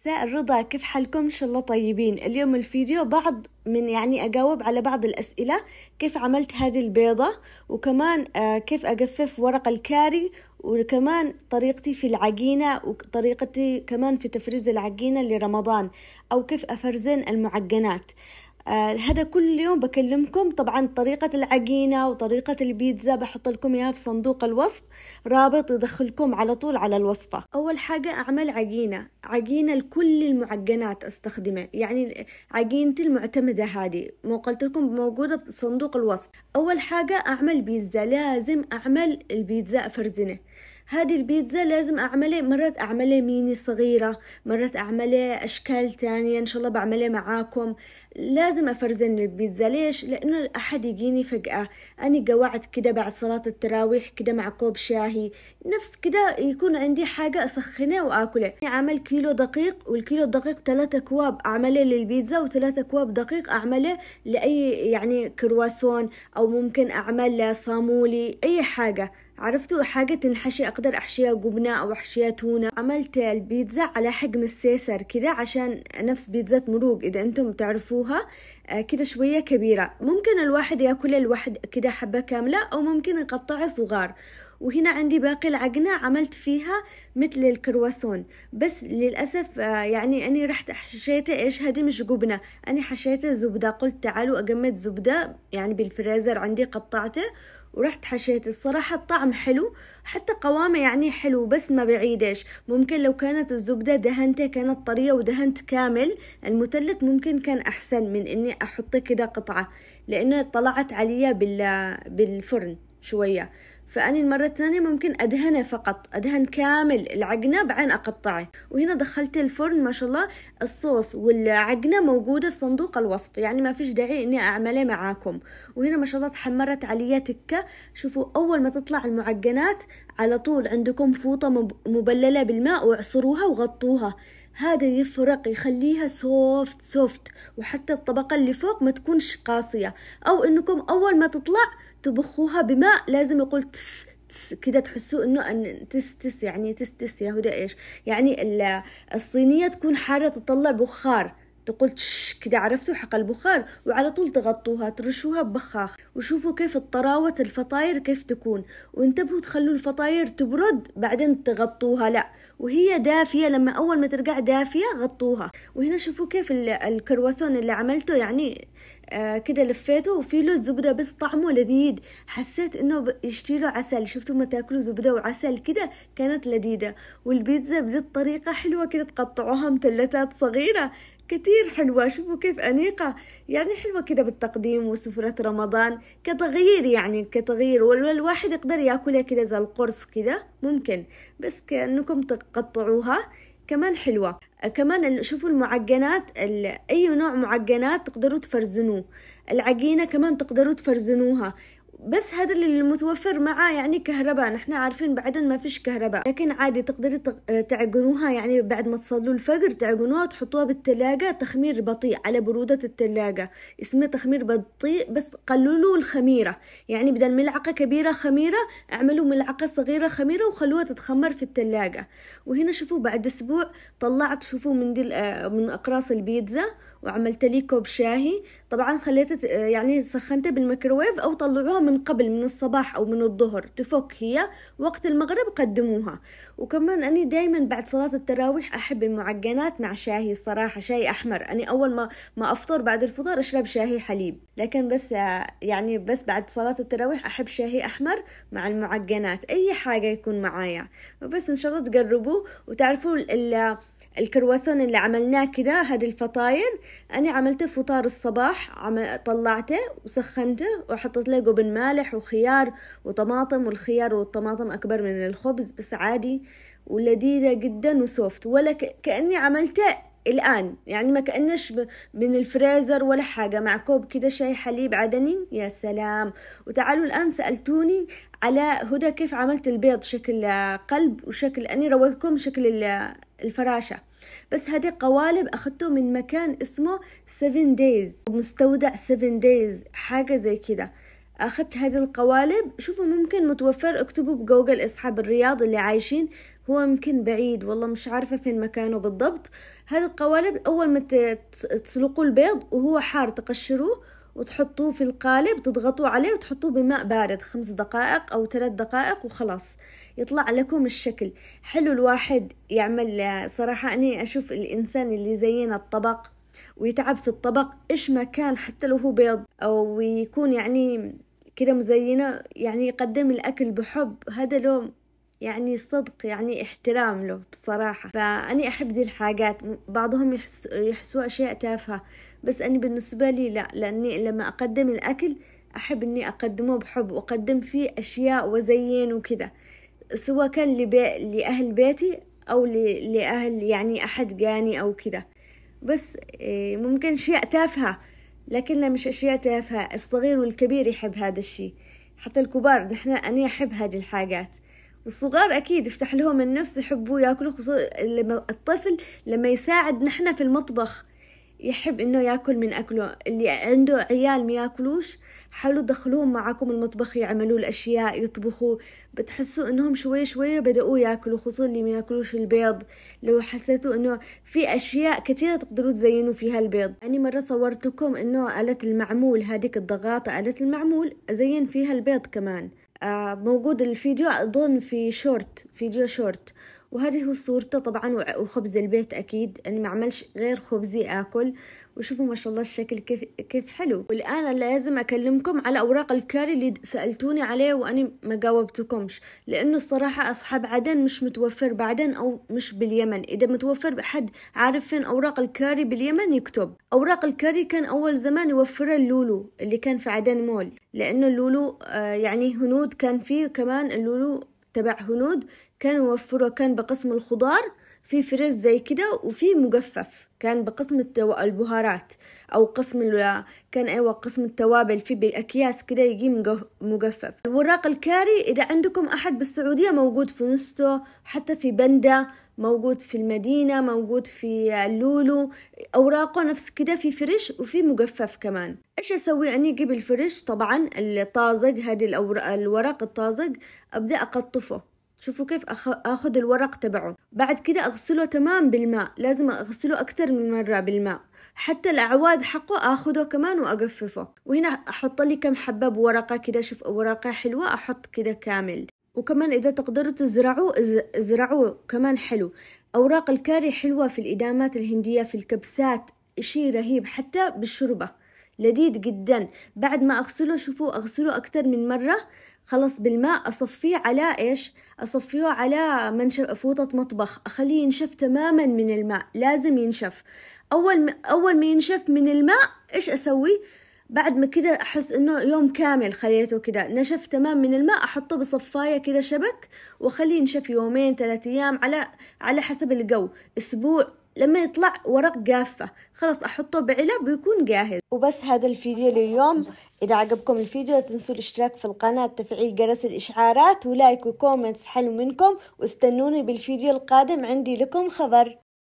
مساء الرضا كيف حالكم ان شاء الله طيبين اليوم الفيديو بعض من يعني اجاوب على بعض الاسئله كيف عملت هذه البيضه وكمان آه، كيف اجفف ورق الكاري وكمان طريقتي في العجينه وطريقتي كمان في تفريز العجينه لرمضان او كيف افرزن المعجنات آه، هذا كل يوم بكلمكم طبعا طريقة العجينة وطريقة البيتزا بحط لكم اياها في صندوق الوصف رابط يدخلكم على طول على الوصفة اول حاجة اعمل عجينة عجينة لكل المعجنات استخدمها يعني عجينتي المعتمدة هذه مو قلت لكم موجودة في صندوق الوصف اول حاجة اعمل بيتزا لازم اعمل البيتزا افرزنه هذه البيتزا لازم أعمله مرات أعمله ميني صغيرة مرات أعمله أشكال تانية إن شاء الله بعمله معاكم لازم أفرزن البيتزا ليش؟ لأنه الأحد يجيني فجأة أنا جوعت كده بعد صلاة التراويح كده مع كوب شاهي نفس كده يكون عندي حاجة أسخنها وآكله يعني عمل كيلو دقيق والكيلو الدقيق ثلاثة أكواب أعمله للبيتزا وثلاثة أكواب دقيق أعمله لأي يعني كرواسون أو ممكن أعمل صامولي أي حاجة عرفتوا حاجة تنحشي أقدر أحشيها جبنة أو أحشيها تونة عملت البيتزا على حجم السيسر كده عشان نفس بيتزا مروق إذا أنتم تعرفوها آه، كده شوية كبيرة ممكن الواحد يأكل الواحد كده حبة كاملة أو ممكن يقطعها صغار وهنا عندي باقي العجنة عملت فيها مثل الكرواسون بس للأسف آه، يعني أني رحت حشيته إيش هذه مش جبنة أني حشيته زبدة قلت تعالوا أجمد زبدة يعني بالفريزر عندي قطعته ورحت حشيت الصراحة الطعم حلو حتى قوامه يعني حلو بس ما بعيدش ممكن لو كانت الزبدة دهنتها كانت طرية ودهنت كامل المثلث ممكن كان أحسن من إني أحطه كده قطعة لأنه طلعت عليا بالفرن شوية فأني المرة الثانية ممكن أدهنه فقط أدهن كامل العجنة بعدين أقطعه وهنا دخلت الفرن ما شاء الله الصوص والعجنة موجودة في صندوق الوصف يعني ما فيش داعي إني أعمله معاكم وهنا ما شاء الله تحمرت عليها تكة شوفوا أول ما تطلع المعجنات على طول عندكم فوطة مبللة بالماء وعصروها وغطوها هذا يفرق يخليها سوفت سوفت وحتى الطبقة اللي فوق ما تكونش قاسية أو إنكم أول ما تطلع تبخوها بماء لازم يقول تس تس كده تحسوا انه أن تس تس يعني تس تس يا هدى ايش يعني الصينيه تكون حاره تطلع بخار تقول تش كده عرفتوا حق البخار وعلى طول تغطوها ترشوها ببخاخ وشوفوا كيف الطراوة الفطاير كيف تكون وانتبهوا تخلوا الفطاير تبرد بعدين تغطوها لا وهي دافية لما أول ما ترجع دافية غطوها وهنا شوفوا كيف الكرواسون اللي عملته يعني آه كده لفيته وفي له زبدة بس طعمه لذيذ حسيت انه يشتري له عسل شفتوا ما تاكلوا زبدة وعسل كده كانت لذيذة والبيتزا بهذه الطريقة حلوة كده تقطعوها مثلثات صغيرة كتير حلوة شوفوا كيف أنيقة يعني حلوة كده بالتقديم وسفرة رمضان كتغيير يعني كتغيير والواحد يقدر ياكلها كده زي القرص كده ممكن بس كأنكم تقطعوها كمان حلوة كمان شوفوا المعجنات أي نوع معجنات تقدروا تفرزنوه العجينة كمان تقدروا تفرزنوها بس هذا اللي متوفر معاه يعني كهرباء نحن عارفين بعدين ما فيش كهرباء لكن عادي تقدري آه، تعجنوها يعني بعد ما تصلوا الفجر تعجنوها تحطوها بالتلاجة تخمير بطيء على برودة التلاجة اسمه تخمير بطيء بس قللوا الخميرة يعني بدل ملعقة كبيرة خميرة اعملوا ملعقة صغيرة خميرة وخلوها تتخمر في التلاجة وهنا شوفوا بعد اسبوع طلعت شوفوا من دي آه، من اقراص البيتزا وعملت لي كوب شاهي طبعا خليته آه، يعني سخنته بالميكروويف او طلعوها من من قبل من الصباح أو من الظهر تفك هي وقت المغرب قدموها وكمان أني دايما بعد صلاة التراويح أحب المعجنات مع شاهي الصراحة شاي أحمر أني أول ما ما أفطر بعد الفطور أشرب شاهي حليب لكن بس يعني بس بعد صلاة التراويح أحب شاهي أحمر مع المعجنات أي حاجة يكون معايا وبس إن شاء الله تجربوه وتعرفوا الكرواسون اللي عملناه كده هذه الفطاير أنا عملته فطار الصباح طلعته وسخنته وحطيت له جبن مالح وخيار وطماطم والخيار والطماطم أكبر من الخبز بس عادي ولذيذة جدا وسوفت ولا كأني عملته الآن يعني ما كأنش من الفريزر ولا حاجة مع كوب كده شاي حليب عدني يا سلام وتعالوا الآن سألتوني على هدى كيف عملت البيض شكل قلب وشكل أني رويتكم شكل الفراشة بس هذه قوالب أخذته من مكان اسمه 7 دايز مستودع 7 دايز حاجة زي كده أخذت هذه القوالب شوفوا ممكن متوفر اكتبوا بجوجل أصحاب الرياض اللي عايشين هو يمكن بعيد والله مش عارفة فين مكانه بالضبط هذه القوالب أول ما تسلقوا البيض وهو حار تقشروه وتحطوه في القالب تضغطوا عليه وتحطوه بماء بارد خمس دقائق أو ثلاث دقائق وخلاص يطلع لكم الشكل حلو الواحد يعمل صراحة أني أشوف الإنسان اللي زينا الطبق ويتعب في الطبق إيش ما كان حتى لو هو بيض أو يكون يعني كده مزينة يعني يقدم الأكل بحب هذا لو يعني صدق يعني احترام له بصراحة فأني أحب دي الحاجات بعضهم يحس يحسوها أشياء تافهة بس أنا بالنسبة لي لا لأني لما أقدم الأكل أحب أني أقدمه بحب وأقدم فيه أشياء وزين وكذا سواء كان لبي... لأهل بيتي أو ل... لأهل يعني أحد جاني أو كذا بس إيه، ممكن أشياء تافهة لكنها مش أشياء تافهة الصغير والكبير يحب هذا الشي حتى الكبار نحن أني أحب هذه الحاجات الصغار أكيد يفتح لهم النفس يحبوا ياكلوا خصوصا لما الطفل لما يساعد نحن في المطبخ يحب إنه ياكل من أكله اللي عنده عيال ما ياكلوش حاولوا تدخلوهم معاكم المطبخ يعملوا الأشياء يطبخوا بتحسوا إنهم شوي شوي بدأوا ياكلوا خصوصا اللي ما ياكلوش البيض لو حسيتوا إنه في أشياء كثيرة تقدروا تزينوا فيها البيض اني مرة صورتكم إنه آلة المعمول هذيك الضغاطة آلة المعمول أزين فيها البيض كمان آه، موجود الفيديو أظن في شورت فيديو شورت وهذه هو صورته طبعا وخبز البيت أكيد أني ما عملش غير خبزي آكل وشوفوا ما شاء الله الشكل كيف كيف حلو والان لازم اكلمكم على اوراق الكاري اللي سالتوني عليه وانا ما جاوبتكمش لانه الصراحه اصحاب عدن مش متوفر بعدن او مش باليمن اذا متوفر بحد عارف فين اوراق الكاري باليمن يكتب اوراق الكاري كان اول زمان يوفرها اللولو اللي كان في عدن مول لانه اللولو آه، يعني هنود كان فيه كمان اللولو تبع هنود كانوا يوفره كان بقسم الخضار في فريز زي كده وفي مجفف كان بقسم التو... البهارات او قسم ال... كان ايوه قسم التوابل في باكياس كده يجي مجفف الوراق الكاري اذا عندكم احد بالسعوديه موجود في نستو حتى في بندا موجود في المدينة موجود في اللولو أوراقه نفس كده في فريش وفي مجفف كمان إيش أسوي أني أجيب الفريش طبعا الطازج هذه الورق الطازج أبدأ أقطفه شوفوا كيف اخذ الورق تبعه بعد كده اغسله تمام بالماء لازم اغسله اكتر من مرة بالماء حتى الاعواد حقه اخذه كمان واجففه وهنا احط لي كم حبة بورقة كده شوف ورقة حلوة احط كده كامل وكمان اذا تقدروا تزرعوا ازرعوا كمان حلو اوراق الكاري حلوة في الادامات الهندية في الكبسات شيء رهيب حتى بالشوربة لذيذ جدا بعد ما اغسله شوفوا اغسله اكتر من مرة خلص بالماء أصفيه على إيش؟ أصفيه على منشف فوطة مطبخ أخليه ينشف تماما من الماء لازم ينشف أول أول ما ينشف من الماء إيش أسوي؟ بعد ما كده أحس إنه يوم كامل خليته كده نشف تمام من الماء أحطه بصفاية كده شبك وأخليه ينشف يومين ثلاثة أيام على على حسب الجو أسبوع لما يطلع ورق جافة خلاص أحطه بعلب ويكون جاهز وبس هذا الفيديو لليوم إذا عجبكم الفيديو لا تنسوا الاشتراك في القناة تفعيل جرس الإشعارات ولايك وكومنتس حلو منكم واستنوني بالفيديو القادم عندي لكم خبر